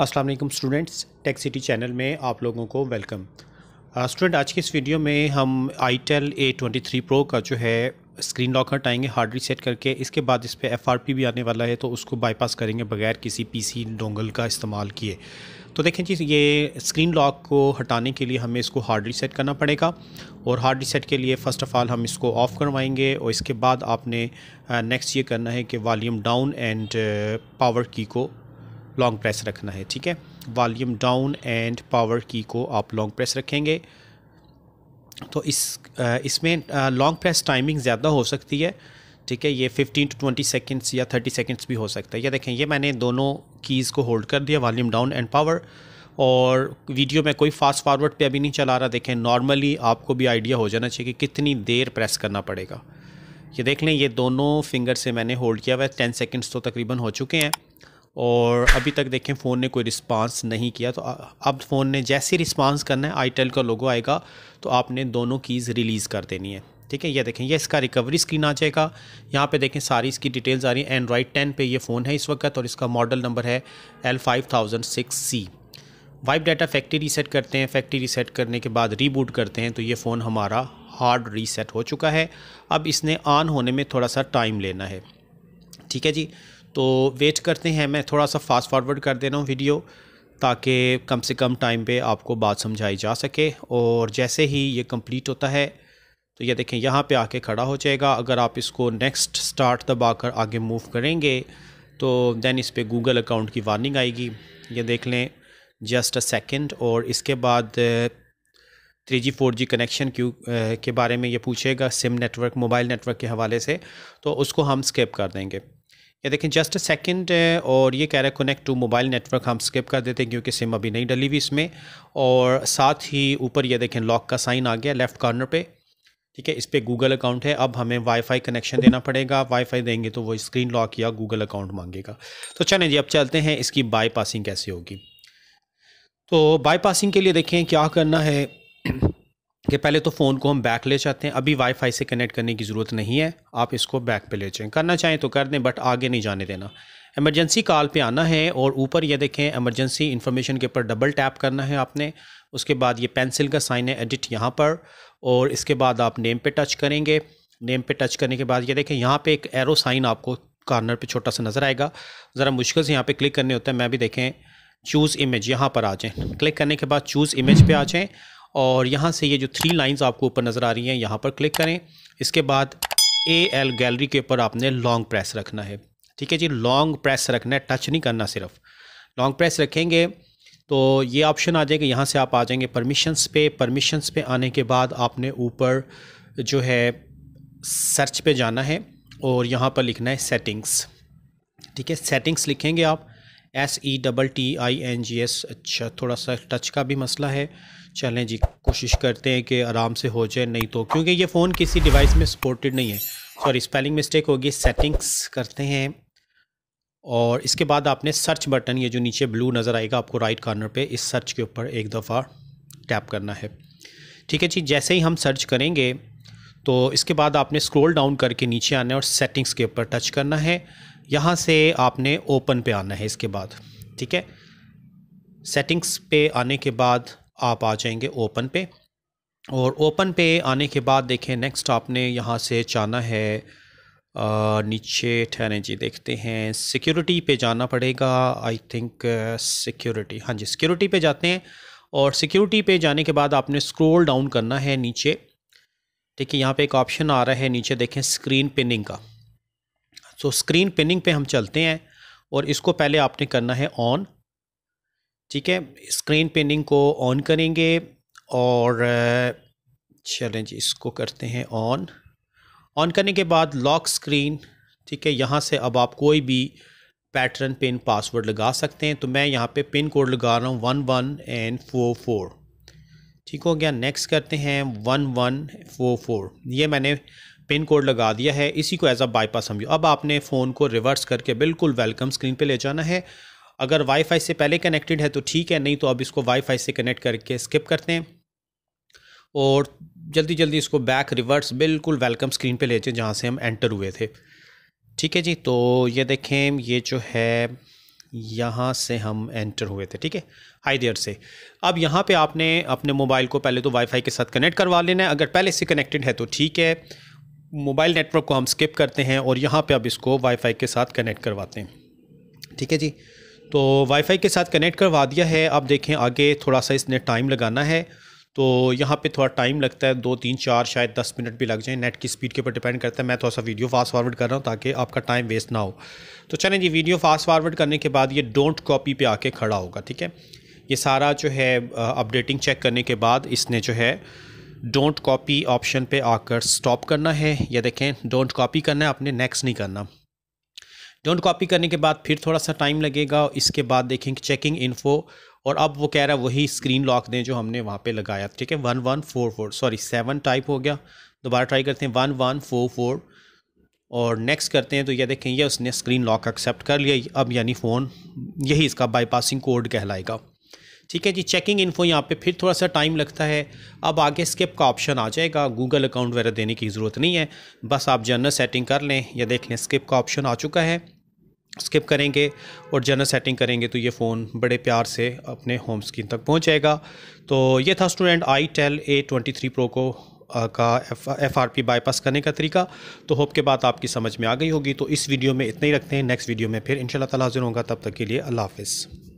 अस्सलाम वालेकुम students tech city channel में आप लोगों को वेलकम स्टूडेंट आज के इस वीडियो में हम itel A twenty three pro का जो है स्क्रीन लॉक हटाएंगे हार्ड रीसेट करके इसके बाद इस पर एफ आर पी भी आने वाला है तो उसको बाईपास करेंगे बगैर किसी पी सी डोंगल का इस्तेमाल किए तो देखें जी ये स्क्रीन लॉक को हटाने के लिए हमें इसको हार्ड रीसेट करना पड़ेगा और हार्ड रीसेट के लिए फ़र्स्ट ऑफ़ ऑल हम इसको ऑफ़ करवाएंगे और इसके बाद आपने नेक्स्ट ये करना है कि वॉल्यूम डाउन एंड पावर की को लॉन्ग प्रेस रखना है ठीक है वॉल्यूम डाउन एंड पावर की को आप लॉन्ग प्रेस रखेंगे तो इस इसमें लॉन्ग प्रेस टाइमिंग ज़्यादा हो सकती है ठीक है ये 15 टू 20 सेकंड्स या 30 सेकंड्स भी हो सकता है ये देखें ये मैंने दोनों कीज़ को होल्ड कर दिया वॉल्यूम डाउन एंड पावर और वीडियो में कोई फास्ट फॉरवर्ड पे अभी नहीं चला रहा देखें नॉर्मली आपको भी आइडिया हो जाना चाहिए कि कितनी देर प्रेस करना पड़ेगा ये देख लें ये दोनों फिंगर से मैंने होल्ड किया हुआ है टेन सेकेंड्स तो तकरीबन हो चुके हैं और अभी तक देखें फ़ोन ने कोई रिस्पांस नहीं किया तो अब फ़ोन ने जैसे रिस्पांस करना है आईटेल का लोगो आएगा तो आपने दोनों कीज़ रिलीज़ कर देनी है ठीक है ये देखें ये इसका रिकवरी स्क्रीन आ जाएगा यहाँ पे देखें सारी इसकी डिटेल्स आ रही है एंड्रॉयड टेन पे ये फ़ोन है इस वक्त और इसका मॉडल नंबर है L five thousand six C wipe data factory reset करते हैं फैक्ट्री रीसेट करने के बाद रीबूट करते हैं तो ये फ़ोन हमारा हार्ड रीसेट हो चुका है अब इसने ऑन होने में थोड़ा सा टाइम लेना है ठीक है जी तो वेट करते हैं मैं थोड़ा सा फास्ट फॉरवर्ड कर दे रहा हूँ वीडियो ताकि कम से कम टाइम पे आपको बात समझाई जा सके और जैसे ही ये कंप्लीट होता है तो ये देखें यहाँ पे आके खड़ा हो जाएगा अगर आप इसको नेक्स्ट स्टार्ट दबाकर आगे मूव करेंगे तो देन इस पर गूगल अकाउंट की वार्निंग आएगी ये देख लें जस्ट अ सेकेंड और इसके बाद three G four G connection क्यों के बारे में ये पूछेगा सिम नेटवर्क मोबाइल नेटवर्क के हवाले से तो उसको हम स्केप कर देंगे ये देखें जस्ट अ सेकेंड और ये कह रहा है कनेक्ट टू मोबाइल नेटवर्क हम स्किप कर देते हैं क्योंकि सिम अभी नहीं डली हुई इसमें और साथ ही ऊपर ये देखें लॉक का साइन आ गया लेफ़्ट कॉर्नर पे ठीक है इस पर गूगल अकाउंट है अब हमें वाईफाई कनेक्शन देना पड़ेगा वाईफाई देंगे तो वो स्क्रीन लॉक या गूगल अकाउंट मांगेगा तो चलें जी अब चलते हैं इसकी बाईपासिंग कैसे होगी तो बाईपासिंग के लिए देखें क्या करना है कि पहले तो फ़ोन को हम बैक ले जाते हैं अभी वाईफाई से कनेक्ट करने की ज़रूरत नहीं है आप इसको बैक पे ले जाएं करना चाहें तो कर दें बट आगे नहीं जाने देना एमरजेंसी कॉल पे आना है और ऊपर ये देखें एमरजेंसी इन्फॉर्मेशन के ऊपर डबल टैप करना है आपने उसके बाद ये पेंसिल का साइन है एडिट यहाँ पर और इसके बाद आप नेम पे टच करेंगे नेम पे टच करने के बाद ये देखें यहाँ पर एक एरो साइन आपको कॉर्नर पर छोटा सा नज़र आएगा ज़रा मुश्किल से यहाँ पर क्लिक करने होता है मैं भी देखें चूज़ इमेज यहाँ पर आ जाएँ क्लिक करने के बाद चूज़ इमेज पर आ जाएँ और यहाँ से ये जो थ्री लाइंस आपको ऊपर नज़र आ रही हैं यहाँ पर क्लिक करें इसके बाद ए एल गैलरी के ऊपर आपने लॉन्ग प्रेस रखना है ठीक है जी लॉन्ग प्रेस रखना है टच नहीं करना सिर्फ लॉन्ग प्रेस रखेंगे तो ये ऑप्शन आ जाएगा यहाँ से आप आ जाएंगे परमिशंस पे परमिशंस पे आने के बाद आपने ऊपर जो है सर्च पे जाना है और यहाँ पर लिखना है सेटिंग्स ठीक है सेटिंग्स लिखेंगे आप S E double T I N G S अच्छा थोड़ा सा टच का भी मसला है चलें जी कोशिश करते हैं कि आराम से हो जाए नहीं तो क्योंकि ये फ़ोन किसी डिवाइस में सपोर्टेड नहीं है सॉरी स्पेलिंग मिस्टेक होगी सेटिंग्स करते हैं और इसके बाद आपने सर्च बटन ये जो नीचे ब्लू नज़र आएगा आपको राइट कॉर्नर पे इस सर्च के ऊपर एक दफ़ा टैप करना है ठीक है जी जैसे ही हम सर्च करेंगे तो इसके बाद आपने स्क्रॉल डाउन करके नीचे आना है और सेटिंग्स के ऊपर टच करना है यहाँ से आपने ओपन पे आना है इसके बाद ठीक है सेटिंग्स पे आने के बाद आप आ जाएंगे ओपन पे और ओपन पे आने के बाद देखें नेक्स्ट आपने यहाँ से जाना है आ, नीचे ठहरे जी देखते हैं सिक्योरिटी पे जाना पड़ेगा आई थिंक सिक्योरिटी हाँ जी सिक्योरिटी पे जाते हैं और सिक्योरिटी पे जाने के बाद आपने स्क्रोल डाउन करना है नीचे ठीक है यहाँ पे एक ऑप्शन आ रहा है नीचे देखें स्क्रीन पिनिंग का सो so, स्क्रीन पिनिंग पे हम चलते हैं और इसको पहले आपने करना है ऑन ठीक है स्क्रीन पिनिंग को ऑन करेंगे और चलें जी इसको करते हैं ऑन ऑन करने के बाद लॉक स्क्रीन ठीक है यहाँ से अब आप कोई भी पैटर्न पिन पासवर्ड लगा सकते हैं तो मैं यहाँ पे पिन कोड लगा रहा हूँ one one and four four ठीक हो गया नेक्स्ट करते हैं वन वन फोर फोर ये मैंने पिन कोड लगा दिया है इसी को एज अ बाईपास समझो अब आपने फ़ोन को रिवर्स करके बिल्कुल वेलकम स्क्रीन पे ले जाना है अगर वाईफाई से पहले कनेक्टेड है तो ठीक है नहीं तो अब इसको वाईफाई से कनेक्ट करके स्किप करते हैं और जल्दी जल्दी इसको बैक रिवर्स बिल्कुल वेलकम स्क्रीन पर ले जाए जहाँ से हम एंटर हुए थे ठीक है जी तो ये देखें ये जो है यहाँ से हम एंटर हुए थे ठीक है हाई देयर से अब यहाँ पे आपने अपने मोबाइल को पहले तो वाईफाई के साथ कनेक्ट करवा लेना है अगर पहले से कनेक्टेड है तो ठीक है मोबाइल नेटवर्क को हम स्किप करते हैं और यहाँ पे अब इसको वाईफाई के साथ कनेक्ट करवाते हैं ठीक है जी तो वाईफाई के साथ कनेक्ट करवा दिया है अब देखें आगे थोड़ा सा इसने टाइम लगाना है तो यहाँ पे थोड़ा टाइम लगता है दो तीन चार शायद दस मिनट भी लग जाए नेट की स्पीड के ऊपर डिपेंड करता है मैं थोड़ा सा वीडियो फास्ट फॉरवर्ड कर रहा हूँ ताकि आपका टाइम वेस्ट ना हो तो चलें जी वीडियो फास्ट फॉरवर्ड करने के बाद ये डोंट कॉपी पे आके खड़ा होगा ठीक है ये सारा जो है अपडेटिंग चेक करने के बाद इसने जो है डोंट कॉपी ऑप्शन पे आकर स्टॉप करना है या देखें डोंट कॉपी करना है आपने नेक्स्ट नहीं करना डोंट कॉपी करने के बाद फिर थोड़ा सा टाइम लगेगा इसके बाद देखें कि चेकिंग इन्फो और अब वो कह रहा है वही स्क्रीन लॉक दें जो हमने वहाँ पे लगाया ठीक है one one four four sorry seven type हो गया दोबारा ट्राई करते हैं वन वन फोर फोर और नेक्स्ट करते हैं तो ये देखें ये उसने स्क्रीन लॉक एक्सेप्ट कर लिया अब यानी फ़ोन यही इसका बाईपासिंग कोड कहलाएगा ठीक है जी चेकिंग इन्फो यहाँ पे फिर थोड़ा सा टाइम लगता है अब आगे स्किप का ऑप्शन आ जाएगा गूगल अकाउंट वगैरह देने की ज़रूरत नहीं है बस आप जनरल सेटिंग कर लें या देख लें स्किप का ऑप्शन आ चुका है स्किप करेंगे और जनरल सेटिंग करेंगे तो ये फ़ोन बड़े प्यार से अपने होम स्क्रीन तक पहुँच जाएगा तो ये था student itel A twenty three pro को का एफ आर पी बाईपास करने का तरीका तो होप के बाद आपकी समझ में आ गई होगी तो इस वीडियो में इतना ही रखते हैं नेक्स्ट वीडियो में फिर इन ताला हाजिर होगा तब तक के लिए अल्लाह हाफिज़